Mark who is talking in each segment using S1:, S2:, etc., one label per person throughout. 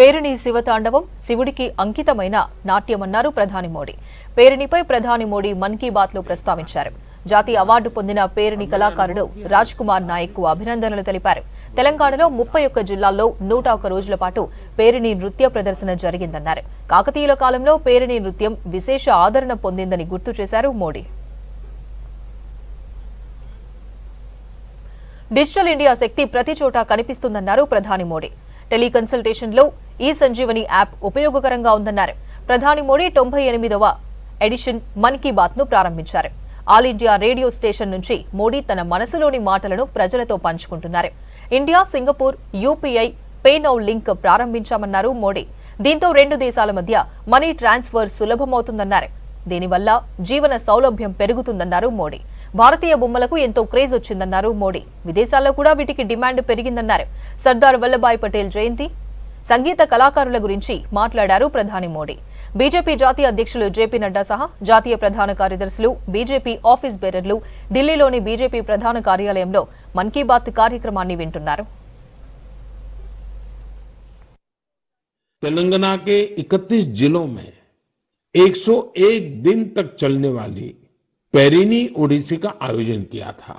S1: పేరిణి శివతాండవం శివుడికి అంకితమైన నాట్యమన్నారు ప్రధాని మోడీ పేరిణిపై ప్రధాని మోడీ మన్ కీ బాత్ లో ప్రస్తావించారు జాతీయ అవార్డు పొందిన పేరిణి కళాకారుడు రాజ్ కుమార్ నాయక్ కు అభినందనలు తెలిపారు తెలంగాణలో ముప్పై ఒక్క జిల్లాల్లో నూట ఒక్క రోజుల పాటు పేరిణి నృత్య ప్రదర్శన జరిగిందన్నారు కాకతీయుల కాలంలో పేరిణి నృత్యం విశేష ఆదరణ పొందిందని గుర్తు చేశారు మోడీ డిజిటల్ ఇండియా శక్తి ప్రతి చోట కనిపిస్తుందన్నారు ప్రధాని మోడీ లో ఈ సంజీవని యాప్ ఉపయోగకరంగా ఉందన్నారు ప్రధాని మోడీ తొంభై ఎనిమిదవ ఎడిషన్ మన్ కీ బాత్ ను ప్రారంభించారు ఆల్ ఇండియా రేడియో స్టేషన్ నుంచి మోడీ తన మనసులోని మాటలను ప్రజలతో పంచుకుంటున్నారు India Singapore UPI pay now link ప్రారంభించామన్నారు మోడీ దీంతో రెండు దేశాల మధ్య మనీ ట్రాన్స్ఫర్ సులభమవుతుందన్నారు దీనివల్ల జీవన సౌలభ్యం పెరుగుతుందన్నారు మోడీ భారతీయ బొమ్మలకు ఎంతో క్రేజ్ వచ్చిందన్నారు మోడీ విదేశాల్లో కూడా వీటికి డిమాండ్ పెరిగిందన్నారు సర్దార్ వల్లభాయ్ పటేల్ జయంతి సంగీత కళాకారుల గురించి మాట్లాడారు ప్రధాని మోడీ బీజేపీ జాతీయ అధ్యక్షులు జేపీ నడ్డా సహా జాతీయ ప్రధాన కార్యదర్శులు బీజేపీ ఆఫీస్ బేరర్లు ఢిల్లీలోని బీజేపీ ప్రధాన కార్యాలయంలో మన్ కీ బాత్ కార్యక్రమాన్ని వింటున్నారు
S2: तेलंगाना के 31 जिलों में 101 दिन तक चलने वाली पेरिनी ओडिसी का आयोजन किया था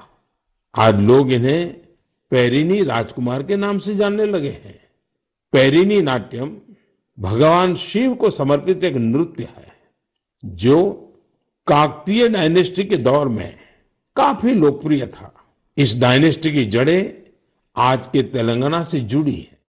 S2: आज लोग इन्हें पेरिनी राजकुमार के नाम से जानने लगे हैं पेरिनी नाट्यम भगवान शिव को समर्पित एक नृत्य है जो काकतीय डायनेस्टी के दौर में काफी लोकप्रिय था इस डायनेस्टी की जड़ें आज के तेलंगाना से जुड़ी है